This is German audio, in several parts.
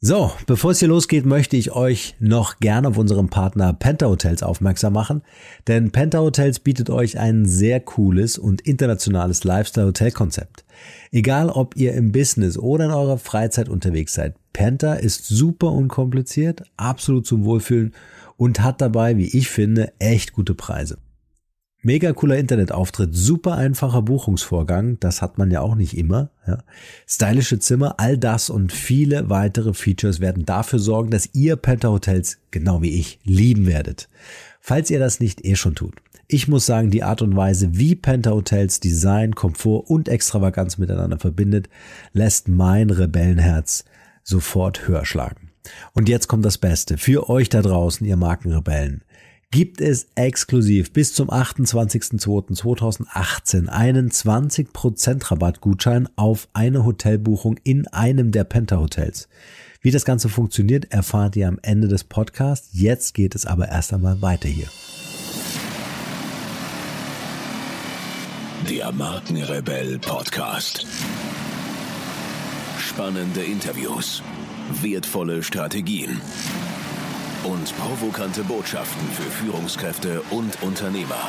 So, bevor es hier losgeht, möchte ich euch noch gerne auf unseren Partner Penta Hotels aufmerksam machen, denn Penta Hotels bietet euch ein sehr cooles und internationales Lifestyle-Hotel-Konzept. Egal, ob ihr im Business oder in eurer Freizeit unterwegs seid, Penta ist super unkompliziert, absolut zum Wohlfühlen und hat dabei, wie ich finde, echt gute Preise. Mega cooler Internetauftritt, super einfacher Buchungsvorgang, das hat man ja auch nicht immer. Ja. Stylische Zimmer, all das und viele weitere Features werden dafür sorgen, dass ihr Penta Hotels genau wie ich lieben werdet. Falls ihr das nicht eh schon tut. Ich muss sagen, die Art und Weise, wie Penta Hotels Design, Komfort und Extravaganz miteinander verbindet, lässt mein Rebellenherz sofort höher schlagen. Und jetzt kommt das Beste für euch da draußen, ihr Markenrebellen gibt es exklusiv bis zum 28.02.2018 einen 20% Rabattgutschein auf eine Hotelbuchung in einem der Penta-Hotels. Wie das Ganze funktioniert, erfahrt ihr am Ende des Podcasts. Jetzt geht es aber erst einmal weiter hier. Der Markenrebell Podcast. Spannende Interviews, wertvolle Strategien und provokante Botschaften für Führungskräfte und Unternehmer.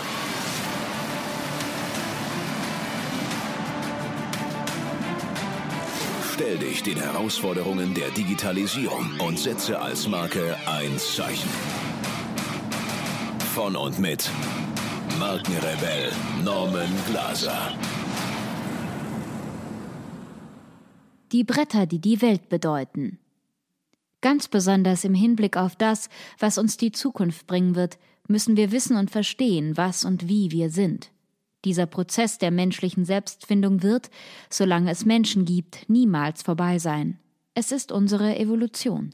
Stell dich den Herausforderungen der Digitalisierung und setze als Marke ein Zeichen. Von und mit Markenrebell Norman Glaser. Die Bretter, die die Welt bedeuten. Ganz besonders im Hinblick auf das, was uns die Zukunft bringen wird, müssen wir wissen und verstehen, was und wie wir sind. Dieser Prozess der menschlichen Selbstfindung wird, solange es Menschen gibt, niemals vorbei sein. Es ist unsere Evolution.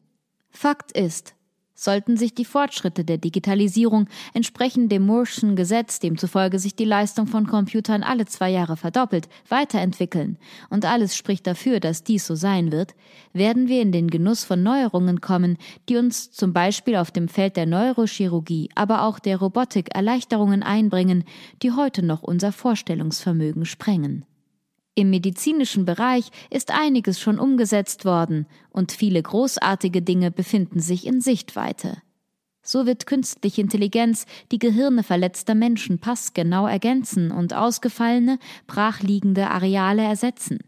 Fakt ist, sollten sich die Fortschritte der Digitalisierung entsprechend dem Moore'schen Gesetz, demzufolge sich die Leistung von Computern alle zwei Jahre verdoppelt, weiterentwickeln, und alles spricht dafür, dass dies so sein wird, werden wir in den Genuss von Neuerungen kommen, die uns zum Beispiel auf dem Feld der Neurochirurgie, aber auch der Robotik Erleichterungen einbringen, die heute noch unser Vorstellungsvermögen sprengen. Im medizinischen Bereich ist einiges schon umgesetzt worden und viele großartige Dinge befinden sich in Sichtweite. So wird künstliche Intelligenz die Gehirne verletzter Menschen passgenau ergänzen und ausgefallene, brachliegende Areale ersetzen.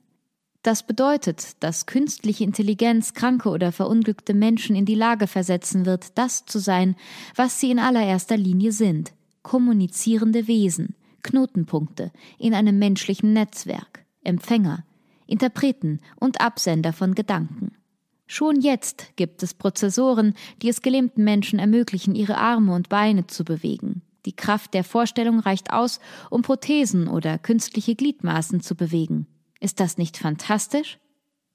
Das bedeutet, dass künstliche Intelligenz kranke oder verunglückte Menschen in die Lage versetzen wird, das zu sein, was sie in allererster Linie sind, kommunizierende Wesen, Knotenpunkte in einem menschlichen Netzwerk. Empfänger, Interpreten und Absender von Gedanken. Schon jetzt gibt es Prozessoren, die es gelähmten Menschen ermöglichen, ihre Arme und Beine zu bewegen. Die Kraft der Vorstellung reicht aus, um Prothesen oder künstliche Gliedmaßen zu bewegen. Ist das nicht fantastisch?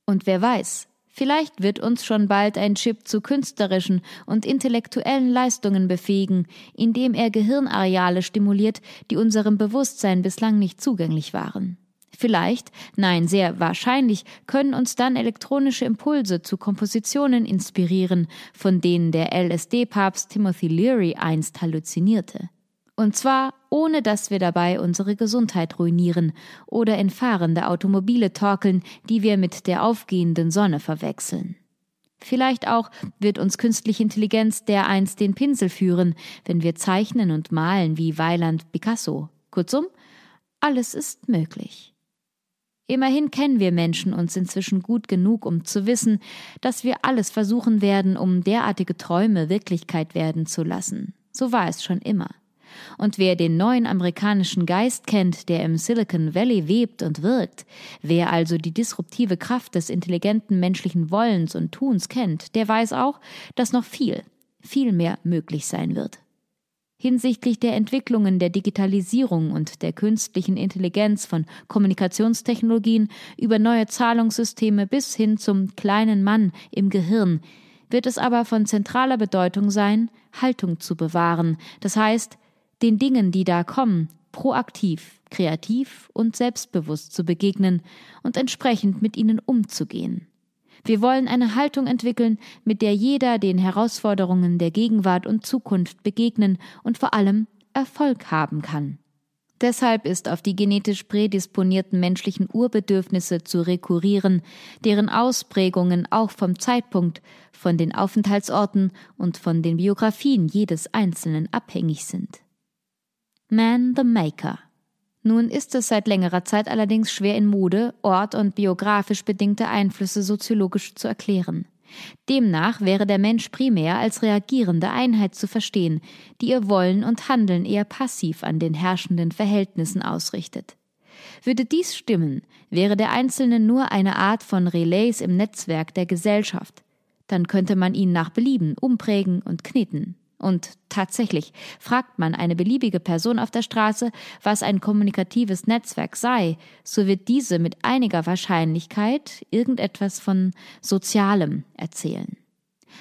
Und wer weiß, vielleicht wird uns schon bald ein Chip zu künstlerischen und intellektuellen Leistungen befähigen, indem er Gehirnareale stimuliert, die unserem Bewusstsein bislang nicht zugänglich waren. Vielleicht, nein, sehr wahrscheinlich können uns dann elektronische Impulse zu Kompositionen inspirieren, von denen der LSD-Papst Timothy Leary einst halluzinierte. Und zwar ohne dass wir dabei unsere Gesundheit ruinieren oder in fahrende Automobile torkeln, die wir mit der aufgehenden Sonne verwechseln. Vielleicht auch wird uns künstliche Intelligenz dereinst den Pinsel führen, wenn wir zeichnen und malen wie Weiland Picasso. Kurzum, alles ist möglich. Immerhin kennen wir Menschen uns inzwischen gut genug, um zu wissen, dass wir alles versuchen werden, um derartige Träume Wirklichkeit werden zu lassen. So war es schon immer. Und wer den neuen amerikanischen Geist kennt, der im Silicon Valley webt und wirkt, wer also die disruptive Kraft des intelligenten menschlichen Wollens und Tuns kennt, der weiß auch, dass noch viel, viel mehr möglich sein wird hinsichtlich der Entwicklungen der Digitalisierung und der künstlichen Intelligenz von Kommunikationstechnologien über neue Zahlungssysteme bis hin zum kleinen Mann im Gehirn, wird es aber von zentraler Bedeutung sein, Haltung zu bewahren, das heißt, den Dingen, die da kommen, proaktiv, kreativ und selbstbewusst zu begegnen und entsprechend mit ihnen umzugehen. Wir wollen eine Haltung entwickeln, mit der jeder den Herausforderungen der Gegenwart und Zukunft begegnen und vor allem Erfolg haben kann. Deshalb ist auf die genetisch prädisponierten menschlichen Urbedürfnisse zu rekurrieren, deren Ausprägungen auch vom Zeitpunkt, von den Aufenthaltsorten und von den Biografien jedes Einzelnen abhängig sind. Man the Maker nun ist es seit längerer Zeit allerdings schwer in Mode, Ort und biografisch bedingte Einflüsse soziologisch zu erklären. Demnach wäre der Mensch primär als reagierende Einheit zu verstehen, die ihr Wollen und Handeln eher passiv an den herrschenden Verhältnissen ausrichtet. Würde dies stimmen, wäre der Einzelne nur eine Art von Relais im Netzwerk der Gesellschaft. Dann könnte man ihn nach Belieben umprägen und kneten. Und tatsächlich, fragt man eine beliebige Person auf der Straße, was ein kommunikatives Netzwerk sei, so wird diese mit einiger Wahrscheinlichkeit irgendetwas von Sozialem erzählen.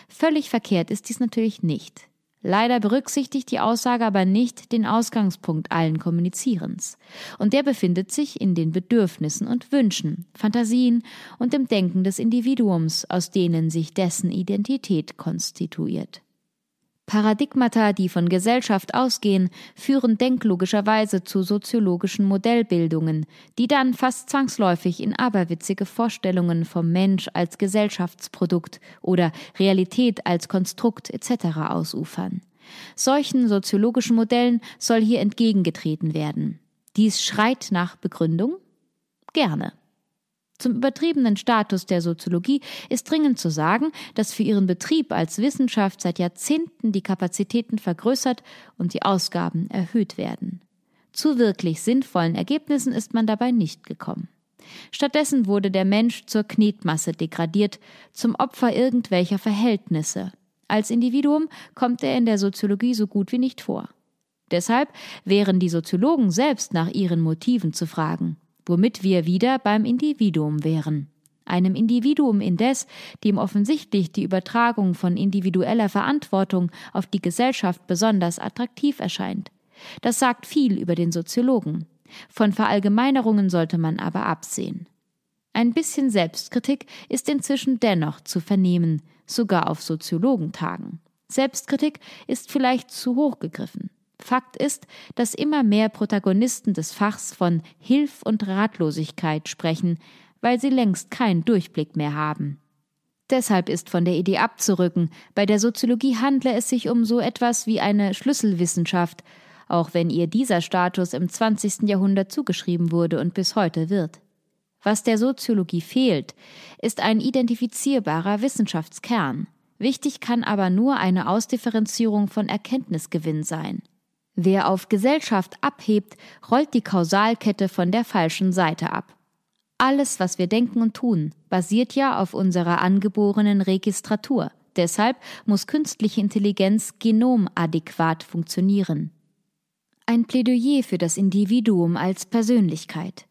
Völlig verkehrt ist dies natürlich nicht. Leider berücksichtigt die Aussage aber nicht den Ausgangspunkt allen Kommunizierens. Und der befindet sich in den Bedürfnissen und Wünschen, Fantasien und dem Denken des Individuums, aus denen sich dessen Identität konstituiert. Paradigmata, die von Gesellschaft ausgehen, führen denklogischerweise zu soziologischen Modellbildungen, die dann fast zwangsläufig in aberwitzige Vorstellungen vom Mensch als Gesellschaftsprodukt oder Realität als Konstrukt etc. ausufern. Solchen soziologischen Modellen soll hier entgegengetreten werden. Dies schreit nach Begründung? Gerne. Zum übertriebenen Status der Soziologie ist dringend zu sagen, dass für ihren Betrieb als Wissenschaft seit Jahrzehnten die Kapazitäten vergrößert und die Ausgaben erhöht werden. Zu wirklich sinnvollen Ergebnissen ist man dabei nicht gekommen. Stattdessen wurde der Mensch zur Knetmasse degradiert, zum Opfer irgendwelcher Verhältnisse. Als Individuum kommt er in der Soziologie so gut wie nicht vor. Deshalb wären die Soziologen selbst nach ihren Motiven zu fragen, womit wir wieder beim Individuum wären. Einem Individuum indes, dem offensichtlich die Übertragung von individueller Verantwortung auf die Gesellschaft besonders attraktiv erscheint. Das sagt viel über den Soziologen. Von Verallgemeinerungen sollte man aber absehen. Ein bisschen Selbstkritik ist inzwischen dennoch zu vernehmen, sogar auf Soziologentagen. Selbstkritik ist vielleicht zu hoch gegriffen. Fakt ist, dass immer mehr Protagonisten des Fachs von Hilf und Ratlosigkeit sprechen, weil sie längst keinen Durchblick mehr haben. Deshalb ist von der Idee abzurücken, bei der Soziologie handle es sich um so etwas wie eine Schlüsselwissenschaft, auch wenn ihr dieser Status im 20. Jahrhundert zugeschrieben wurde und bis heute wird. Was der Soziologie fehlt, ist ein identifizierbarer Wissenschaftskern. Wichtig kann aber nur eine Ausdifferenzierung von Erkenntnisgewinn sein. Wer auf Gesellschaft abhebt, rollt die Kausalkette von der falschen Seite ab. Alles, was wir denken und tun, basiert ja auf unserer angeborenen Registratur. Deshalb muss künstliche Intelligenz genomadäquat funktionieren. Ein Plädoyer für das Individuum als Persönlichkeit.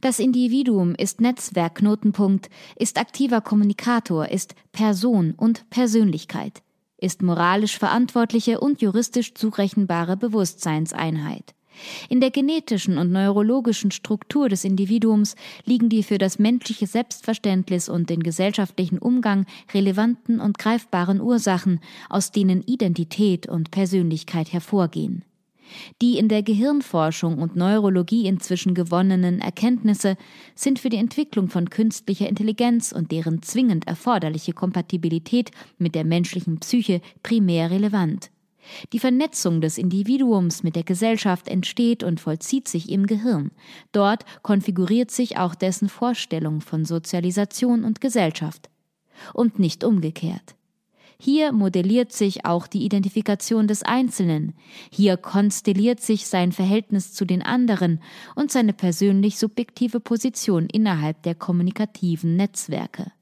Das Individuum ist Netzwerkknotenpunkt, ist aktiver Kommunikator, ist Person und Persönlichkeit ist moralisch verantwortliche und juristisch zurechenbare Bewusstseinseinheit. In der genetischen und neurologischen Struktur des Individuums liegen die für das menschliche Selbstverständnis und den gesellschaftlichen Umgang relevanten und greifbaren Ursachen, aus denen Identität und Persönlichkeit hervorgehen. Die in der Gehirnforschung und Neurologie inzwischen gewonnenen Erkenntnisse sind für die Entwicklung von künstlicher Intelligenz und deren zwingend erforderliche Kompatibilität mit der menschlichen Psyche primär relevant. Die Vernetzung des Individuums mit der Gesellschaft entsteht und vollzieht sich im Gehirn. Dort konfiguriert sich auch dessen Vorstellung von Sozialisation und Gesellschaft. Und nicht umgekehrt. Hier modelliert sich auch die Identifikation des Einzelnen. Hier konstelliert sich sein Verhältnis zu den anderen und seine persönlich subjektive Position innerhalb der kommunikativen Netzwerke.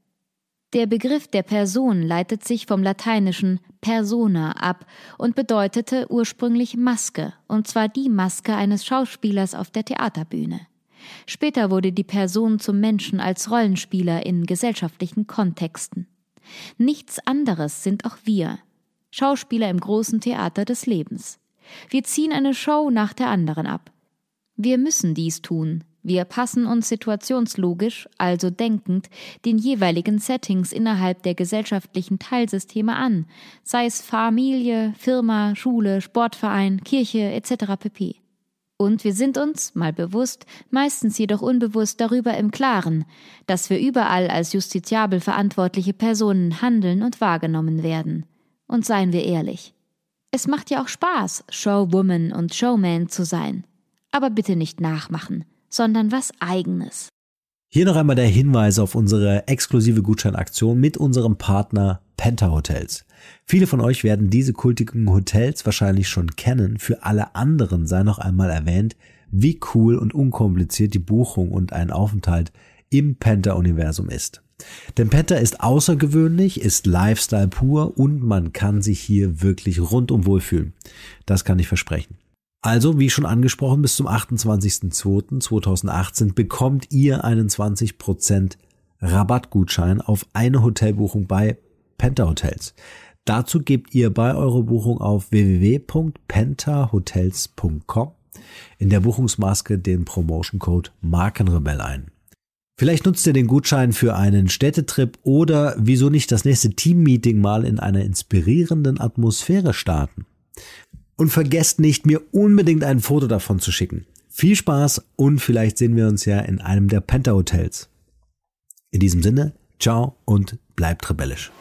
Der Begriff der Person leitet sich vom lateinischen persona ab und bedeutete ursprünglich Maske, und zwar die Maske eines Schauspielers auf der Theaterbühne. Später wurde die Person zum Menschen als Rollenspieler in gesellschaftlichen Kontexten. Nichts anderes sind auch wir, Schauspieler im großen Theater des Lebens. Wir ziehen eine Show nach der anderen ab. Wir müssen dies tun. Wir passen uns situationslogisch, also denkend, den jeweiligen Settings innerhalb der gesellschaftlichen Teilsysteme an, sei es Familie, Firma, Schule, Sportverein, Kirche etc. pp. Und wir sind uns, mal bewusst, meistens jedoch unbewusst darüber im Klaren, dass wir überall als justiziabel verantwortliche Personen handeln und wahrgenommen werden. Und seien wir ehrlich. Es macht ja auch Spaß, Showwoman und Showman zu sein. Aber bitte nicht nachmachen, sondern was eigenes. Hier noch einmal der Hinweis auf unsere exklusive Gutscheinaktion mit unserem Partner Penta Hotels. Viele von euch werden diese kultigen Hotels wahrscheinlich schon kennen. Für alle anderen sei noch einmal erwähnt, wie cool und unkompliziert die Buchung und ein Aufenthalt im Penta-Universum ist. Denn Penta ist außergewöhnlich, ist Lifestyle pur und man kann sich hier wirklich rundum wohlfühlen. Das kann ich versprechen. Also, wie schon angesprochen, bis zum 28.02.2018 bekommt ihr einen 20% Rabattgutschein auf eine Hotelbuchung bei Penta Hotels. Dazu gebt ihr bei eurer Buchung auf www.pentahotels.com in der Buchungsmaske den Promotion Code Markenrebell ein. Vielleicht nutzt ihr den Gutschein für einen Städtetrip oder wieso nicht das nächste Team-Meeting mal in einer inspirierenden Atmosphäre starten. Und vergesst nicht, mir unbedingt ein Foto davon zu schicken. Viel Spaß und vielleicht sehen wir uns ja in einem der Penta Hotels. In diesem Sinne, ciao und bleibt rebellisch.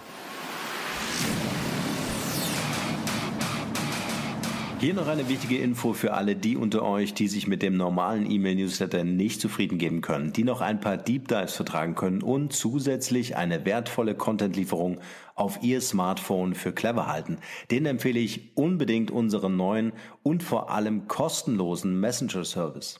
Hier noch eine wichtige Info für alle die unter euch, die sich mit dem normalen E-Mail-Newsletter nicht zufrieden geben können, die noch ein paar Deep Dives vertragen können und zusätzlich eine wertvolle Content-Lieferung auf ihr Smartphone für clever halten. Den empfehle ich unbedingt unseren neuen und vor allem kostenlosen Messenger-Service.